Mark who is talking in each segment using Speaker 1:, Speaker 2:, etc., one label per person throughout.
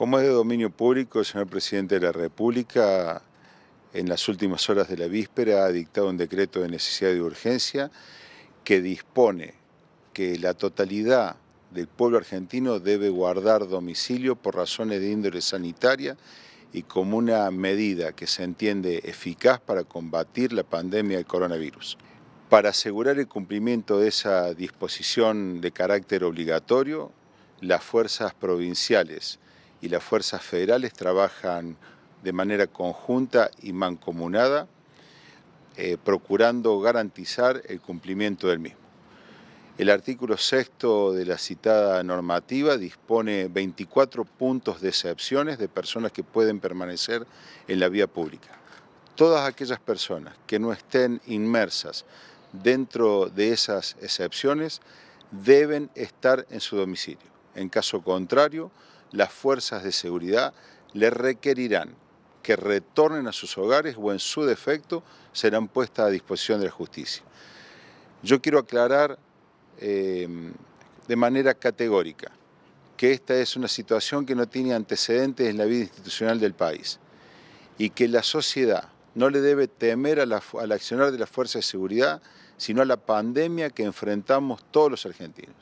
Speaker 1: Como es de dominio público, el señor presidente de la República en las últimas horas de la víspera ha dictado un decreto de necesidad y urgencia que dispone que la totalidad del pueblo argentino debe guardar domicilio por razones de índole sanitaria y como una medida que se entiende eficaz para combatir la pandemia del coronavirus. Para asegurar el cumplimiento de esa disposición de carácter obligatorio, las fuerzas provinciales y las fuerzas federales trabajan de manera conjunta y mancomunada, eh, procurando garantizar el cumplimiento del mismo. El artículo sexto de la citada normativa dispone 24 puntos de excepciones de personas que pueden permanecer en la vía pública. Todas aquellas personas que no estén inmersas dentro de esas excepciones deben estar en su domicilio. En caso contrario, las fuerzas de seguridad le requerirán que retornen a sus hogares o en su defecto serán puestas a disposición de la justicia. Yo quiero aclarar em, de manera categórica que esta es una situación que no tiene antecedentes en la vida institucional del país y que la sociedad no le debe temer al accionar de las fuerzas de seguridad, sino a la pandemia que enfrentamos todos los argentinos.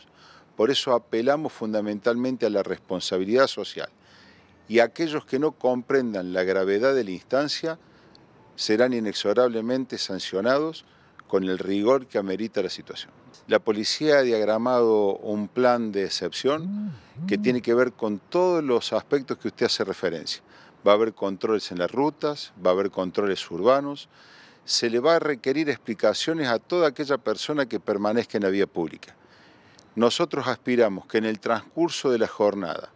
Speaker 1: Por eso apelamos fundamentalmente a la responsabilidad social. Y aquellos que no comprendan la gravedad de la instancia serán inexorablemente sancionados con el rigor que amerita la situación. La policía ha diagramado un plan de excepción que mm. tiene que ver con todos los aspectos que usted hace referencia. Va a haber controles en las rutas, va a haber controles urbanos, se le va a requerir explicaciones a toda aquella persona que permanezca en la vía pública. Nosotros aspiramos que en el transcurso de la jornada,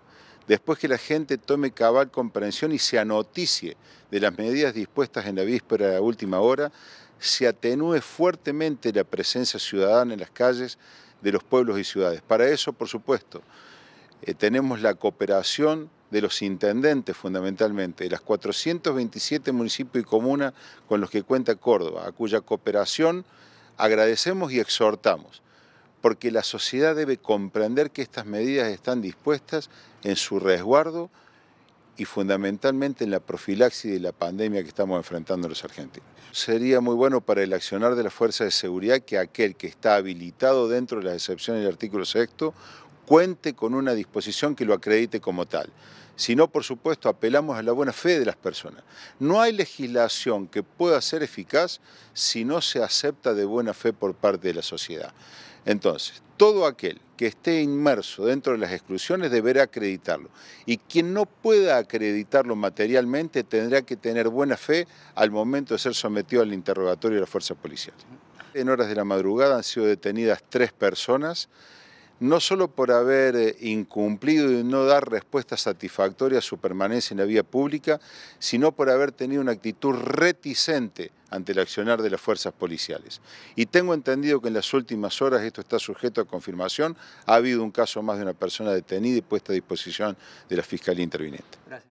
Speaker 1: después que la gente tome cabal comprensión y se anoticie de las medidas dispuestas en la víspera de la última hora, se atenúe fuertemente la presencia ciudadana en las calles de los pueblos y ciudades. Para eso, por supuesto, eh, tenemos la cooperación de los intendentes fundamentalmente, de las 427 municipios y comunas con los que cuenta Córdoba, a cuya cooperación agradecemos y exhortamos porque la sociedad debe comprender que estas medidas están dispuestas en su resguardo y fundamentalmente en la profilaxis de la pandemia que estamos enfrentando los argentinos. Sería muy bueno para el accionar de las fuerzas de seguridad que aquel que está habilitado dentro de las excepciones del artículo sexto cuente con una disposición que lo acredite como tal. Si no, por supuesto, apelamos a la buena fe de las personas. No hay legislación que pueda ser eficaz si no se acepta de buena fe por parte de la sociedad. Entonces, todo aquel que esté inmerso dentro de las exclusiones deberá acreditarlo. Y quien no pueda acreditarlo materialmente tendrá que tener buena fe al momento de ser sometido al interrogatorio de la fuerza policial. En horas de la madrugada han sido detenidas tres personas no solo por haber eh, incumplido y no dar respuesta satisfactoria a su permanencia en la vía pública, sino por haber tenido una actitud reticente ante el accionar de las fuerzas policiales. Y tengo entendido que en las últimas horas, esto está sujeto a confirmación, ha habido un caso más de una persona detenida y puesta a disposición de la Fiscalía Interviniente. Gracias.